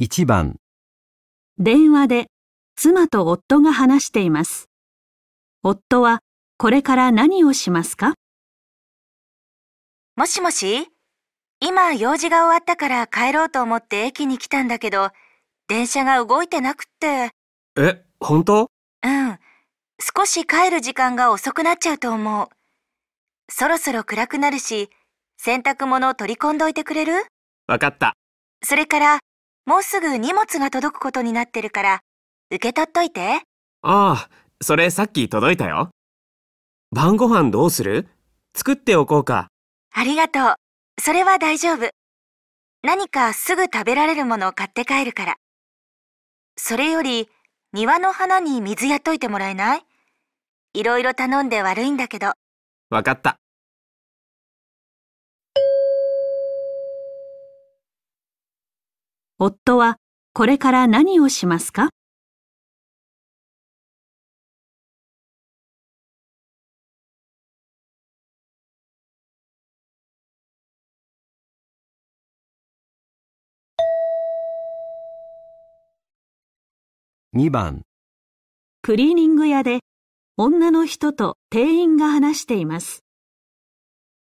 1番電話で妻と夫が話しています。夫はこれから何をしますかもしもし今用事が終わったから帰ろうと思って駅に来たんだけど、電車が動いてなくって。え、本当うん。少し帰る時間が遅くなっちゃうと思う。そろそろ暗くなるし、洗濯物を取り込んどいてくれるわかった。それから、もうすぐ荷物が届くことになってるから、受け取っといて。ああ、それさっき届いたよ。晩ご飯どうする作っておこうか。ありがとう。それは大丈夫。何かすぐ食べられるものを買って帰るから。それより、庭の花に水やっといてもらえないいろいろ頼んで悪いんだけど。わかった。夫はこれから何をしますか2番クリーニング屋で女の人と店員が話しています。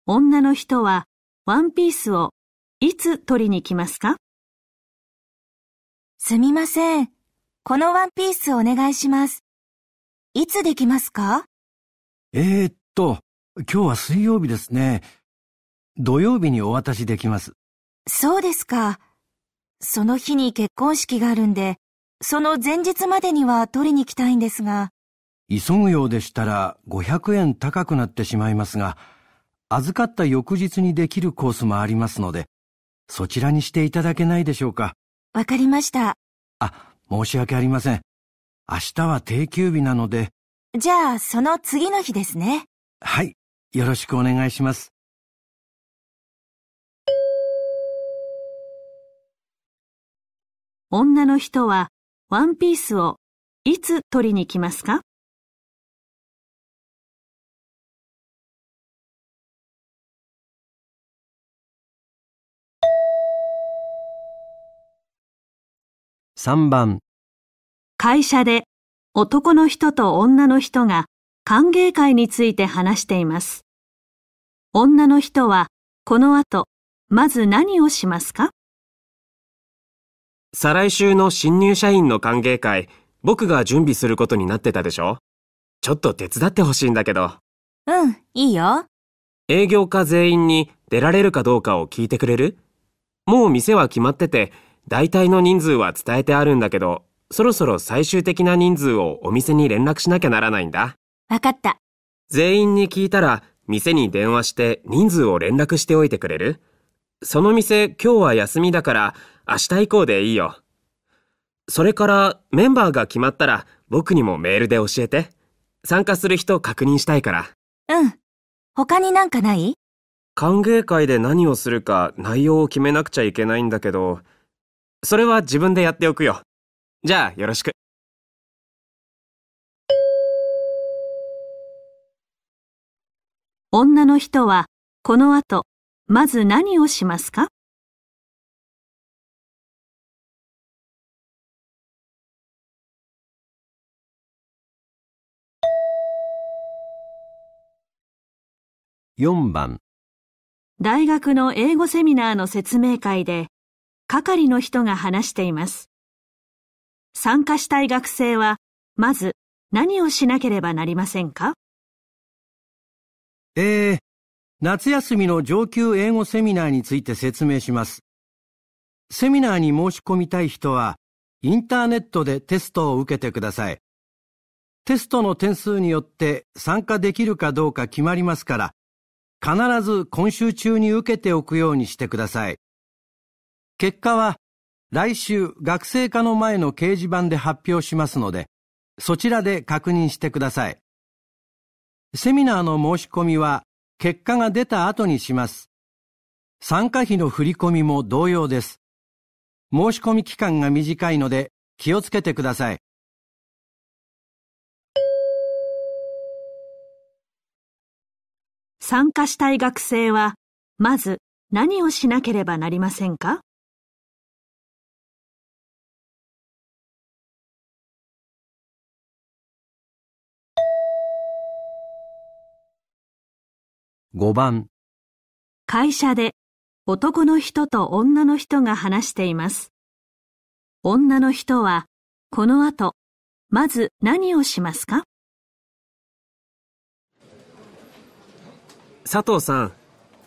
女の人はワンピースをいつ取りに来ますかすみません。このワンピースお願いします。いつできますかえー、っと、今日は水曜日ですね。土曜日にお渡しできます。そうですか。その日に結婚式があるんで、その前日までには取りに来たいんですが。急ぐようでしたら500円高くなってしまいますが、預かった翌日にできるコースもありますので、そちらにしていただけないでしょうか。わかりました。あ、申し訳ありません。明日は定休日なので。じゃあ、その次の日ですね。はい。よろしくお願いします。女の人はワンピースをいつ取りに来ますか3番会社で男の人と女の人が歓迎会について話しています。女の人はこの後まず何をしますか再来週の新入社員の歓迎会僕が準備することになってたでしょちょっと手伝ってほしいんだけどうんいいよ営業課全員に出られるかどうかを聞いてくれるもう店は決まってて大体の人数は伝えてあるんだけど、そろそろ最終的な人数をお店に連絡しなきゃならないんだ。わかった。全員に聞いたら、店に電話して人数を連絡しておいてくれるその店今日は休みだから明日以降でいいよ。それからメンバーが決まったら僕にもメールで教えて。参加する人確認したいから。うん。他になんかない歓迎会で何をするか内容を決めなくちゃいけないんだけど、それは自分でやっておくよ。じゃあよろしく。女の人はこの後、まず何をしますか4番大学の英語セミナーの説明会で係の人が話しています。参加したい学生は、まず何をしなければなりませんかえー、夏休みの上級英語セミナーについて説明します。セミナーに申し込みたい人は、インターネットでテストを受けてください。テストの点数によって参加できるかどうか決まりますから、必ず今週中に受けておくようにしてください。結果は来週学生課の前の掲示板で発表しますので、そちらで確認してください。セミナーの申し込みは結果が出た後にします。参加費の振り込みも同様です。申し込み期間が短いので気をつけてください。参加したい学生は、まず何をしなければなりませんか5番会社で男の人と女の人が話しています。女の人はこの後まず何をしますか佐藤さん、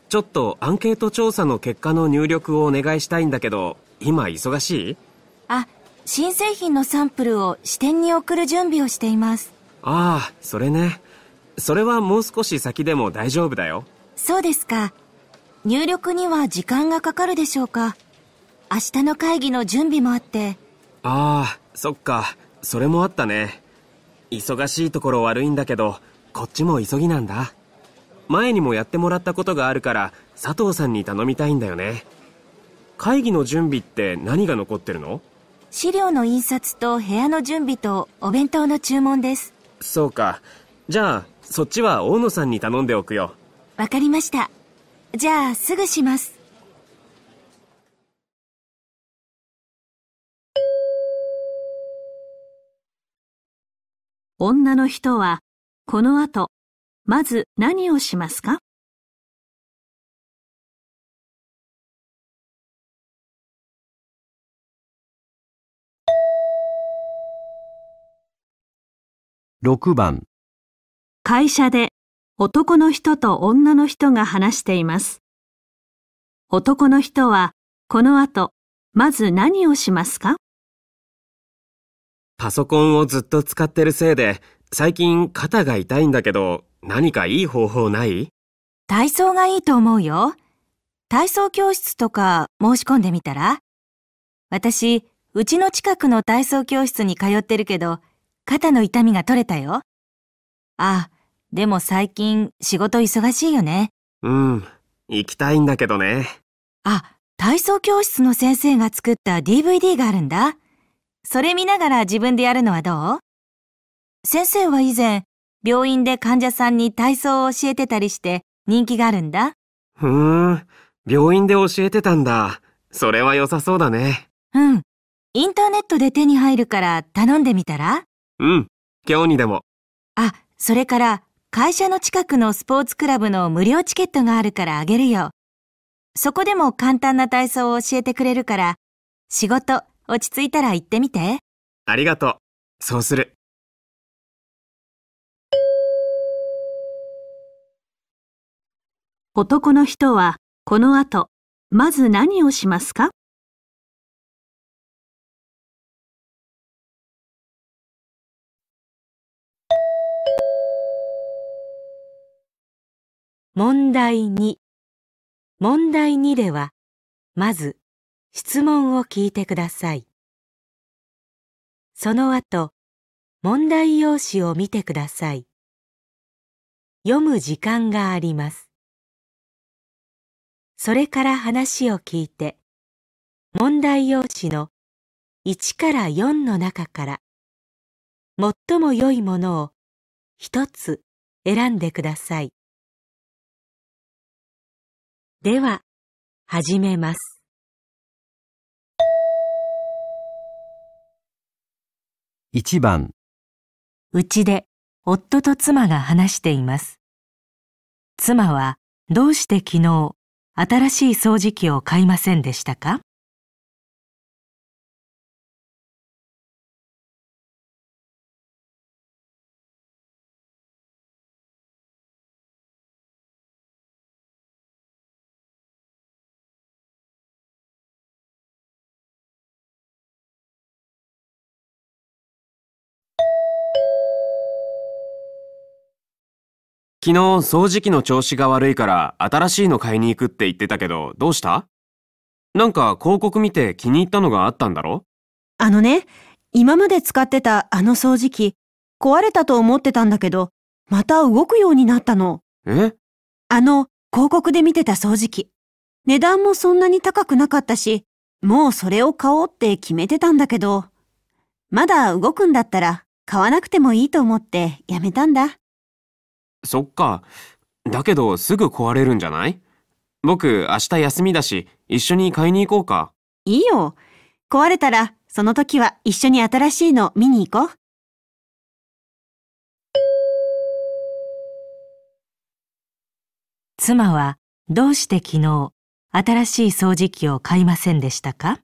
ちょっとアンケート調査の結果の入力をお願いしたいんだけど、今忙しいあ、新製品のサンプルを支店に送る準備をしています。ああ、それね。それはもう少し先でも大丈夫だよ。そうですか。入力には時間がかかるでしょうか。明日の会議の準備もあって。ああ、そっか。それもあったね。忙しいところ悪いんだけど、こっちも急ぎなんだ。前にもやってもらったことがあるから、佐藤さんに頼みたいんだよね。会議の準備って何が残ってるの資料の印刷と部屋の準備とお弁当の注文です。そうか。じゃあ、そっちは大野さんに頼んでおくよ。わかりました。じゃあ、すぐします。女の人は、この後、まず何をしますか6番会社で男の人と女の人が話しています。男の人はこの後、まず何をしますかパソコンをずっと使ってるせいで、最近肩が痛いんだけど、何かいい方法ない体操がいいと思うよ。体操教室とか申し込んでみたら私、うちの近くの体操教室に通ってるけど、肩の痛みが取れたよ。ああ、でも最近仕事忙しいよね。うん、行きたいんだけどね。あ、体操教室の先生が作った DVD があるんだ。それ見ながら自分でやるのはどう先生は以前、病院で患者さんに体操を教えてたりして人気があるんだ。ふーん、病院で教えてたんだ。それは良さそうだね。うん。インターネットで手に入るから頼んでみたらうん、今日にでも。あ、それから会社の近くのスポーツクラブの無料チケットがあるからあげるよ。そこでも簡単な体操を教えてくれるから、仕事落ち着いたら行ってみて。ありがとう。そうする。男の人はこの後、まず何をしますか問題2問題2ではまず質問を聞いてくださいその後問題用紙を見てください読む時間がありますそれから話を聞いて問題用紙の1から4の中から最も良いものを1つ選んでください。では、始めます。1番、うちで夫と妻が話しています。妻は、どうして昨日、新しい掃除機を買いませんでしたか昨日掃除機の調子が悪いから新しいの買いに行くって言ってたけどどうしたなんか広告見て気に入ったのがあったんだろあのね、今まで使ってたあの掃除機壊れたと思ってたんだけどまた動くようになったの。えあの広告で見てた掃除機。値段もそんなに高くなかったし、もうそれを買おうって決めてたんだけど、まだ動くんだったら買わなくてもいいと思ってやめたんだ。そっか。だけどすぐ壊れるんじゃない僕明日休みだし一緒に買いに行こうか。いいよ。壊れたらその時は一緒に新しいの見に行こう。妻はどうして昨日新しい掃除機を買いませんでしたか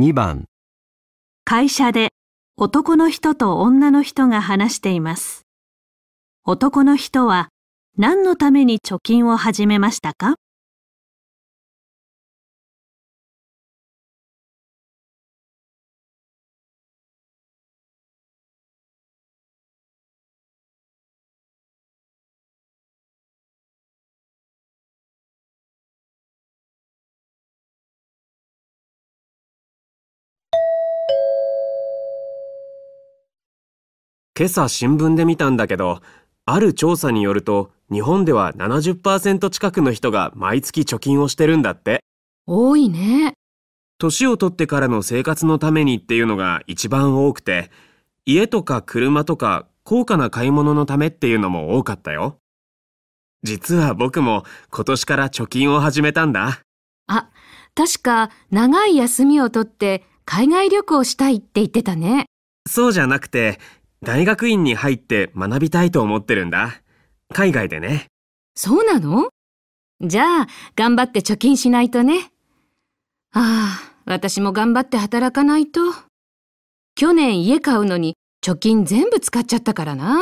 2番会社で男の人と女の人が話しています。男の人は何のために貯金を始めましたか今朝新聞で見たんだけど、ある調査によると、日本では70%近くの人が毎月貯金をしてるんだって。多いね。年を取ってからの生活のためにっていうのが一番多くて、家とか車とか高価な買い物のためっていうのも多かったよ。実は僕も今年から貯金を始めたんだ。あ、確か長い休みを取って海外旅行したいって言ってたね。そうじゃなくて、大学院に入って学びたいと思ってるんだ。海外でね。そうなのじゃあ、頑張って貯金しないとね。ああ、私も頑張って働かないと。去年家買うのに貯金全部使っちゃったからな。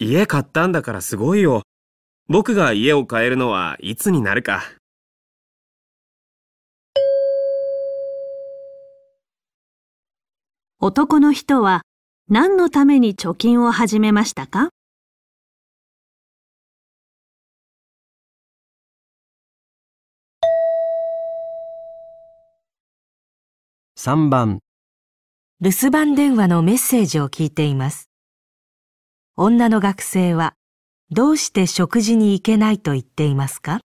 家買ったんだからすごいよ。僕が家を買えるのはいつになるか。男の人は何のために貯金を始めましたか3番留守番電話のメッセージを聞いています女の学生はどうして食事に行けないと言っていますか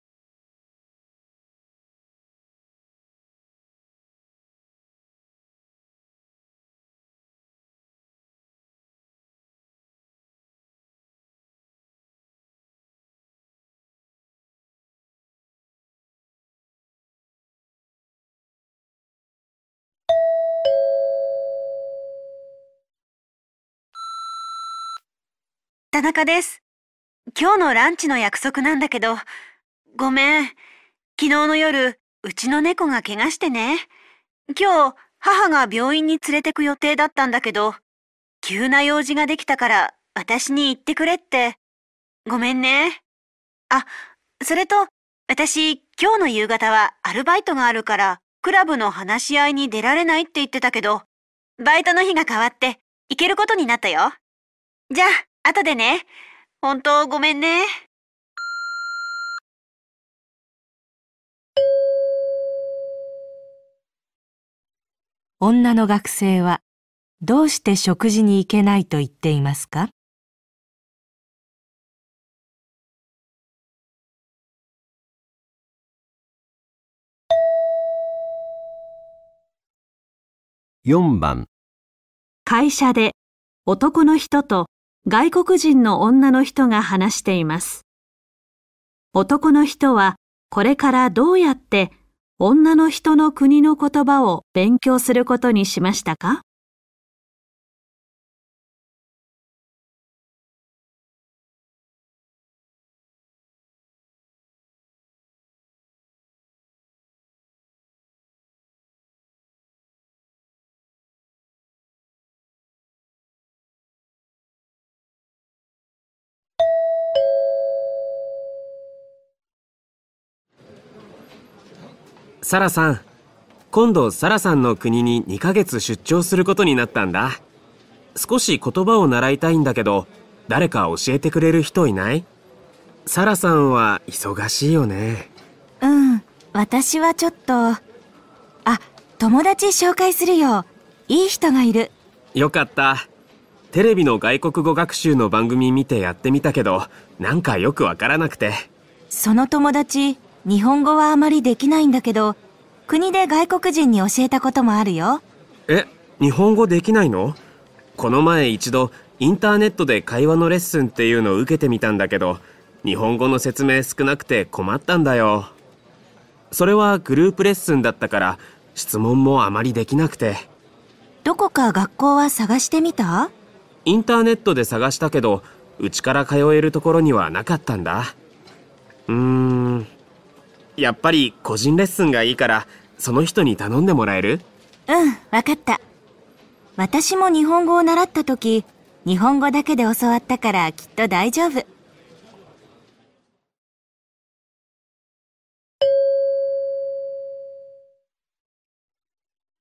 田中です。今日のランチの約束なんだけど、ごめん。昨日の夜、うちの猫が怪我してね。今日、母が病院に連れてく予定だったんだけど、急な用事ができたから、私に行ってくれって。ごめんね。あ、それと、私、今日の夕方はアルバイトがあるから、クラブの話し合いに出られないって言ってたけど、バイトの日が変わって、行けることになったよ。じゃあ、後でね。本当ごめんね。女の学生はどうして食事に行けないと言っていますか4番会社で男の人と外国人の女の人が話しています。男の人はこれからどうやって女の人の国の言葉を勉強することにしましたかサラさん今度サラさんの国に2ヶ月出張することになったんだ少し言葉を習いたいんだけど誰か教えてくれる人いないサラさんは忙しいよねうん私はちょっとあ友達紹介するよいい人がいるよかったテレビの外国語学習の番組見てやってみたけどなんかよくわからなくてその友達日本語はあまりできないんだけど、国で外国人に教えたこともあるよ。え、日本語できないのこの前一度インターネットで会話のレッスンっていうのを受けてみたんだけど、日本語の説明少なくて困ったんだよ。それはグループレッスンだったから質問もあまりできなくて。どこか学校は探してみたインターネットで探したけど、うちから通えるところにはなかったんだ。うーん。やっぱり個人レッスンがいいからその人に頼んでもらえるうん分かった私も日本語を習った時日本語だけで教わったからきっと大丈夫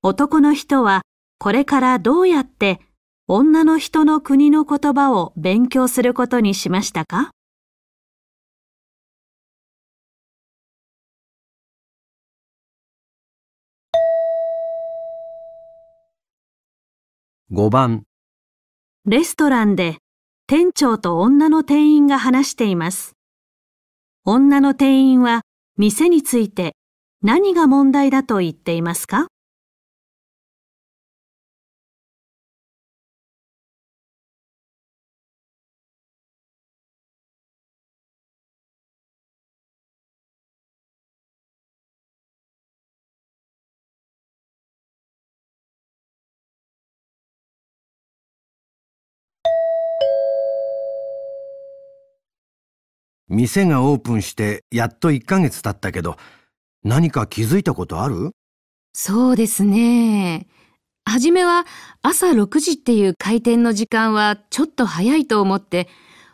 男の人はこれからどうやって女の人の国の言葉を勉強することにしましたか5番レストランで店長と女の店員が話しています。女の店員は店について何が問題だと言っていますか店がオープンしてやっと1ヶ月経ったけど、何か気づいたことあるそうですね。初めは朝6時っていう開店の時間はちょっと早いと思って、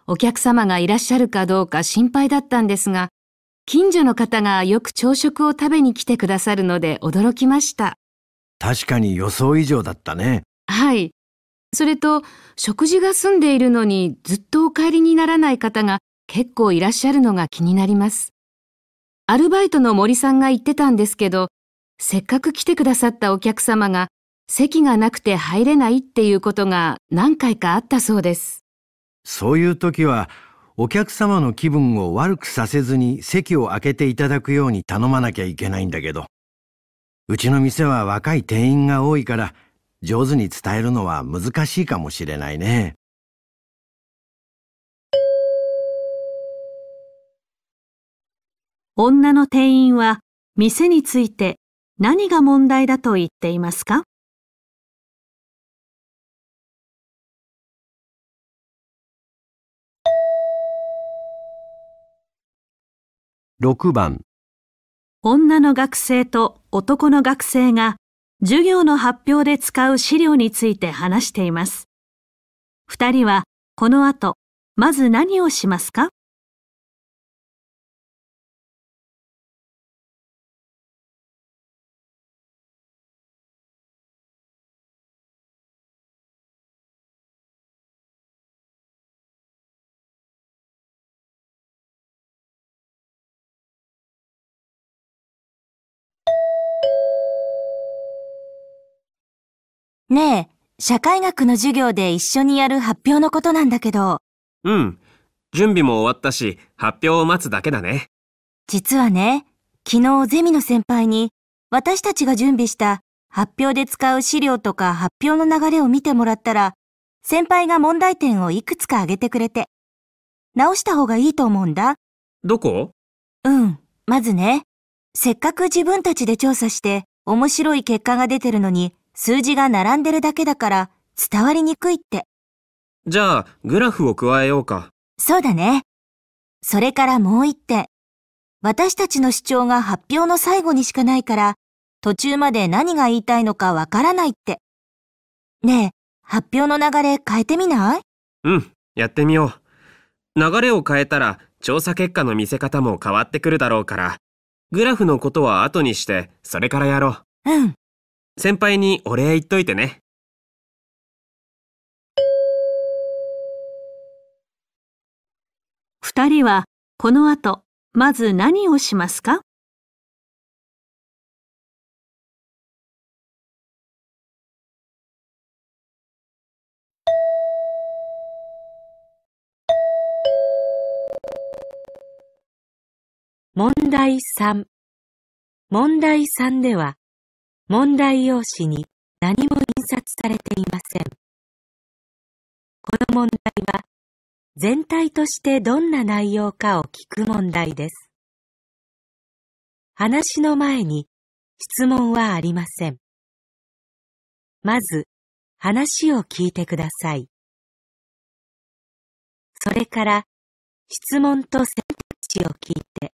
お客様がいらっしゃるかどうか心配だったんですが、近所の方がよく朝食を食べに来てくださるので驚きました。確かに予想以上だったね。はい。それと、食事が済んでいるのにずっとお帰りにならない方が結構いらっしゃるのが気になります。アルバイトの森さんが言ってたんですけど、せっかく来てくださったお客様が席がなくて入れないっていうことが何回かあったそうです。そういう時はお客様の気分を悪くさせずに席を空けていただくように頼まなきゃいけないんだけど、うちの店は若い店員が多いから上手に伝えるのは難しいかもしれないね。女の店員は店について何が問題だと言っていますか6番女の学生と男の学生が授業の発表で使う資料について話しています。二人はこの後、まず何をしますかねえ、社会学の授業で一緒にやる発表のことなんだけど。うん。準備も終わったし、発表を待つだけだね。実はね、昨日ゼミの先輩に、私たちが準備した発表で使う資料とか発表の流れを見てもらったら、先輩が問題点をいくつか挙げてくれて、直した方がいいと思うんだ。どこうん。まずね、せっかく自分たちで調査して面白い結果が出てるのに、数字が並んでるだけだから伝わりにくいって。じゃあ、グラフを加えようか。そうだね。それからもう一点。私たちの主張が発表の最後にしかないから、途中まで何が言いたいのかわからないって。ねえ、発表の流れ変えてみないうん、やってみよう。流れを変えたら、調査結果の見せ方も変わってくるだろうから、グラフのことは後にして、それからやろう。うん。先輩にお礼言っといてね。二人はこの後、まず何をしますか問題3問題3では問題用紙に何も印刷されていません。この問題は全体としてどんな内容かを聞く問題です。話の前に質問はありません。まず話を聞いてください。それから質問と選択肢を聞いて、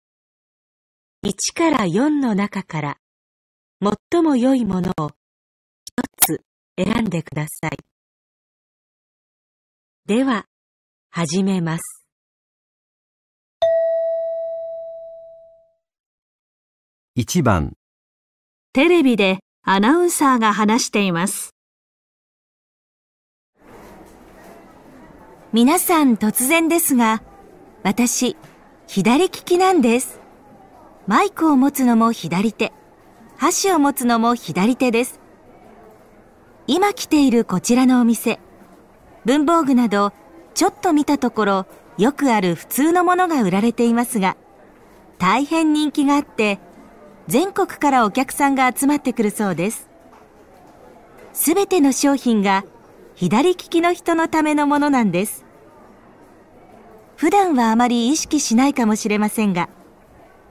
1から4の中から最も良いものを一つ選んでください。では、始めます。1番テレビでアナウンサーが話しています。皆さん突然ですが、私、左利きなんです。マイクを持つのも左手。箸を持つのも左手です。今来ているこちらのお店、文房具などちょっと見たところよくある普通のものが売られていますが、大変人気があって全国からお客さんが集まってくるそうです。すべての商品が左利きの人のためのものなんです。普段はあまり意識しないかもしれませんが、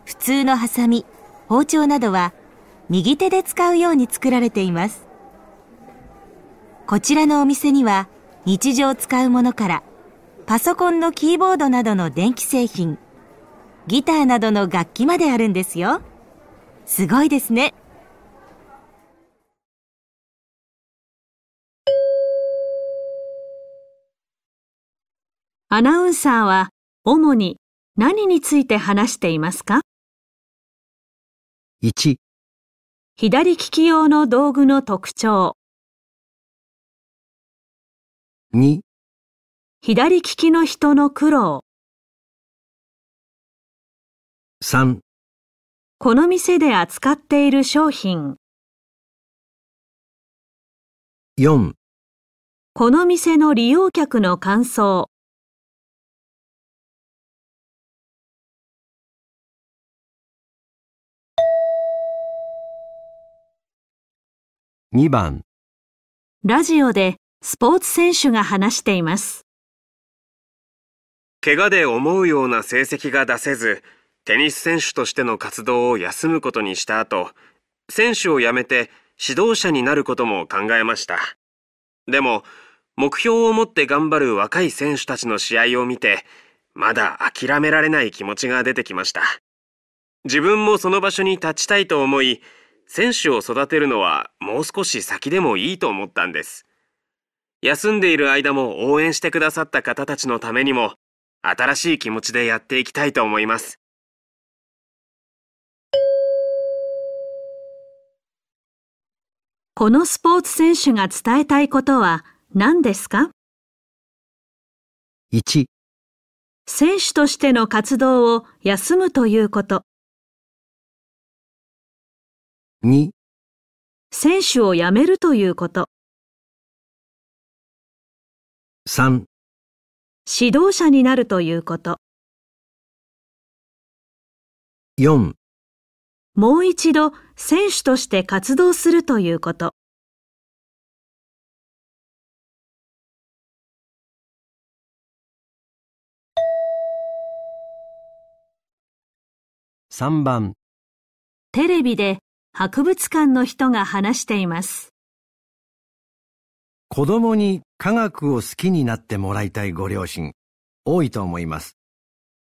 普通のハサミ、包丁などは右手で使うように作られていますこちらのお店には日常使うものからパソコンのキーボードなどの電気製品ギターなどの楽器まであるんですよすごいですねアナウンサーは主に何について話していますか 1, 左利き用の道具の特徴。2左利きの人の苦労。3この店で扱っている商品。4この店の利用客の感想。2番ラジオでスポーツ選手が話しています。怪我で思うような成績が出せず、テニス選手としての活動を休むことにした後、選手を辞めて指導者になることも考えました。でも、目標を持って頑張る若い選手たちの試合を見て、まだ諦められない気持ちが出てきました。自分もその場所に立ちたいと思い、選手を育てるのはもう少し先でもいいと思ったんです。休んでいる間も応援してくださった方たちのためにも、新しい気持ちでやっていきたいと思います。このスポーツ選手が伝えたいことは何ですか ?1 選手としての活動を休むということ。2選手を辞めるということ3指導者になるということ4もう一度選手として活動するということ3番テレビで博物館の人が話しています。子供に科学を好きになってもらいたいご両親、多いと思います。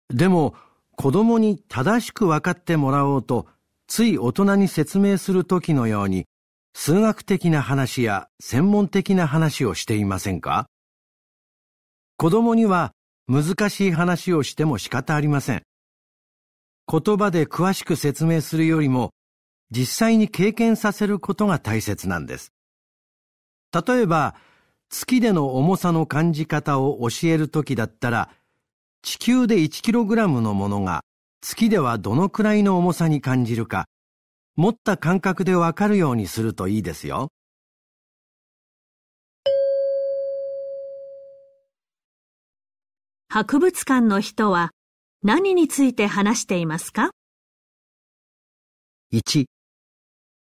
でも、子供に正しく分かってもらおうと、つい大人に説明する時のように、数学的な話や専門的な話をしていませんか子供には難しい話をしても仕方ありません。言葉で詳しく説明するよりも、実際に経験させることが大切なんです。例えば、月での重さの感じ方を教えるときだったら、地球で 1kg のものが月ではどのくらいの重さに感じるか、持った感覚でわかるようにするといいですよ。博物館の人は何について話していますか 1,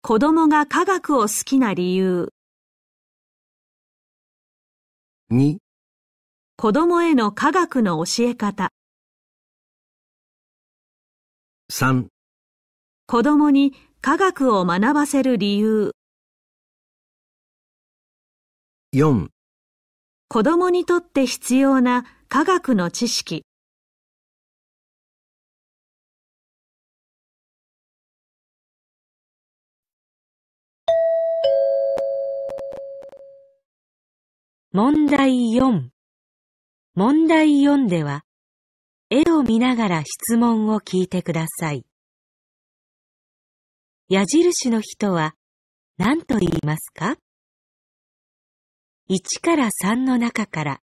子供が科学を好きな理由。2子供への科学の教え方。3子供に科学を学ばせる理由。4子供にとって必要な科学の知識。問題4。問題4では、絵を見ながら質問を聞いてください。矢印の人は何と言いますか ?1 から3の中から、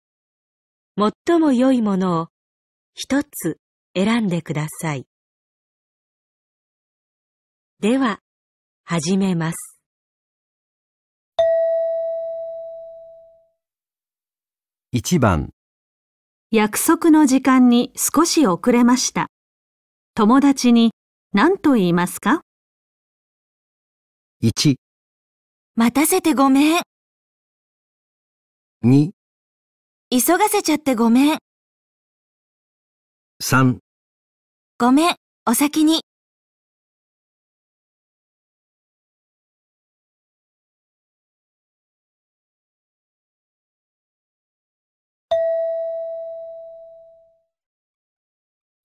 最も良いものを一つ選んでください。では、始めます。1番約束の時間に少し遅れました。友達に何と言いますか ?1、待たせてごめん。2、急がせちゃってごめん。3ごめん、お先に。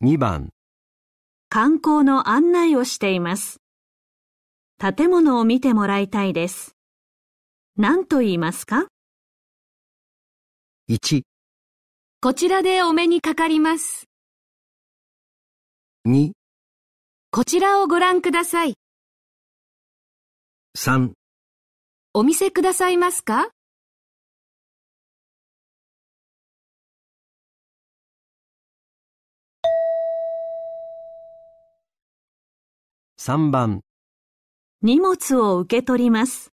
2番観光の案内をしています。建物を見てもらいたいです。何と言いますか ?1 こちらでお目にかかります。2こちらをご覧ください。3お見せくださいますか3番荷物を受け取ります。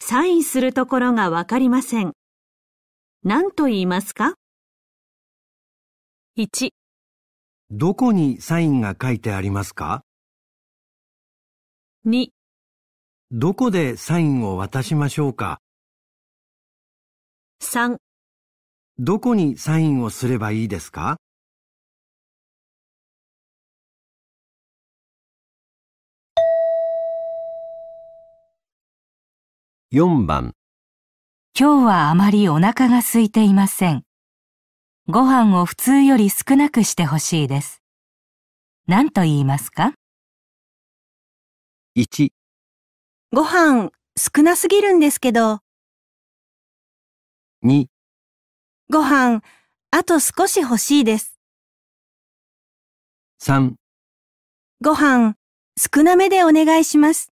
サインするところがわかりません。何と言いますか ?1 どこにサインが書いてありますか ?2 どこでサインを渡しましょうか3どこにサインをすればいいですか4番今日はあまりお腹が空いていません。ご飯を普通より少なくしてほしいです。何と言いますか ?1 ご飯少なすぎるんですけど。2ご飯あと少し欲しいです。3ご飯少なめでお願いします。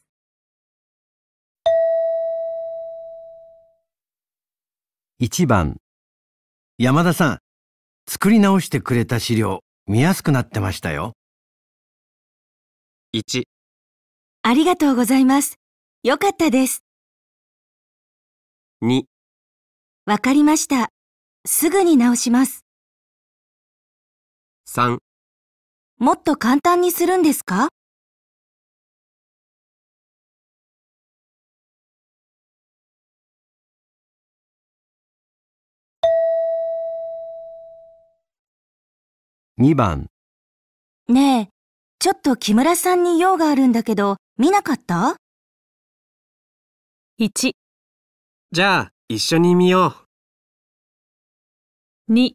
1番山田さん、作り直してくれた資料見やすくなってましたよ。1ありがとうございます。よかったです。2わかりました。すぐに直します。3もっと簡単にするんですか2番ねえ、ちょっと木村さんに用があるんだけど、見なかった ?1、じゃあ一緒に見よう。2、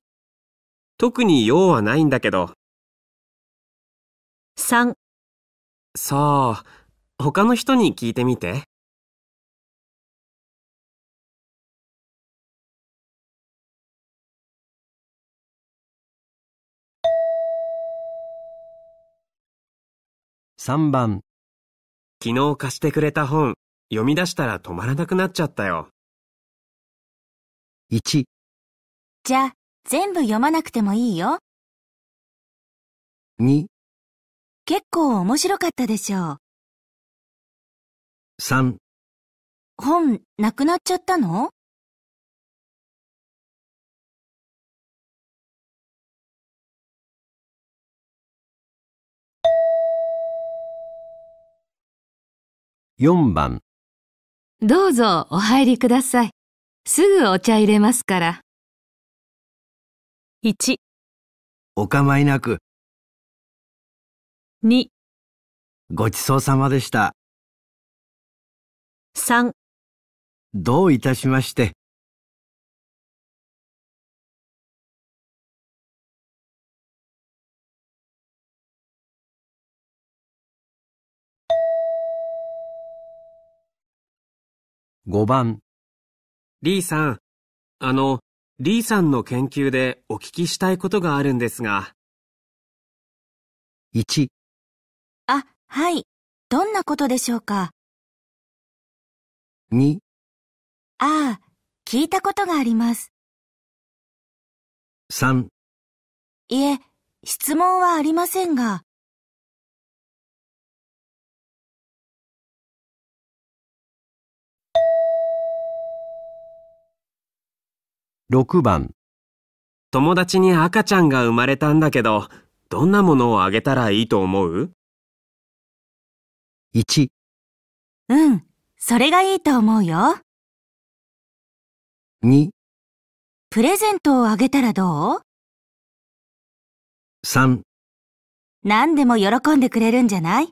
特に用はないんだけど。3、そう、他の人に聞いてみて。3番昨日貸してくれた本読み出したら止まらなくなっちゃったよ。1じゃあ全部読まなくてもいいよ。2結構面白かったでしょう。3本なくなっちゃったの4番どうぞお入りください。すぐお茶入れますから。1お構いなく2ごちそうさまでした3どういたしまして5番。リーさん、あの、リーさんの研究でお聞きしたいことがあるんですが。1、あ、はい。どんなことでしょうか2、ああ、聞いたことがあります。3、いえ、質問はありませんが。6番友達に赤ちゃんが生まれたんだけど、どんなものをあげたらいいと思う ?1 うん、それがいいと思うよ。2プレゼントをあげたらどう ?3 何でも喜んでくれるんじゃない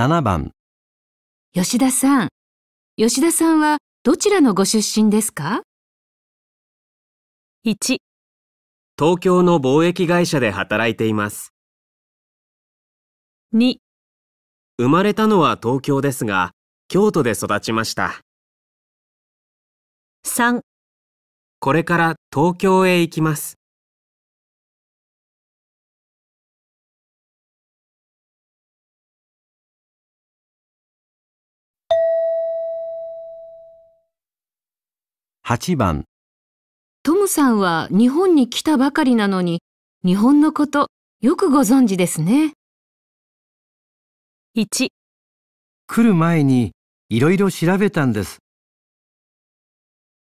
7番吉田さん、吉田さんはどちらのご出身ですか ?1、東京の貿易会社で働いています。2、生まれたのは東京ですが、京都で育ちました。3、これから東京へ行きます。8番トムさんは日本に来たばかりなのに日本のことよくご存知ですね。1来る前にいろいろ調べたんです。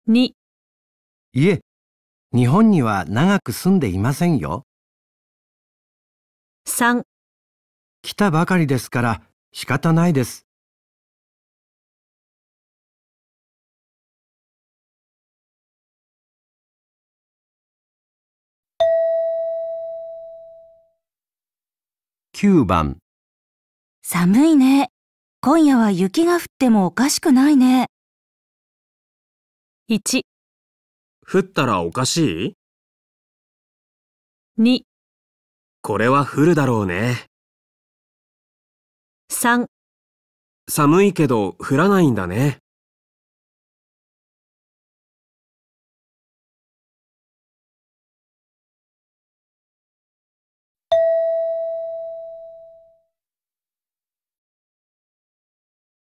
2いえ、日本には長く住んでいませんよ。3来たばかりですから仕方ないです。9番寒いね。今夜は雪が降ってもおかしくないね。1、降ったらおかしい ?2、これは降るだろうね。3、寒いけど降らないんだね。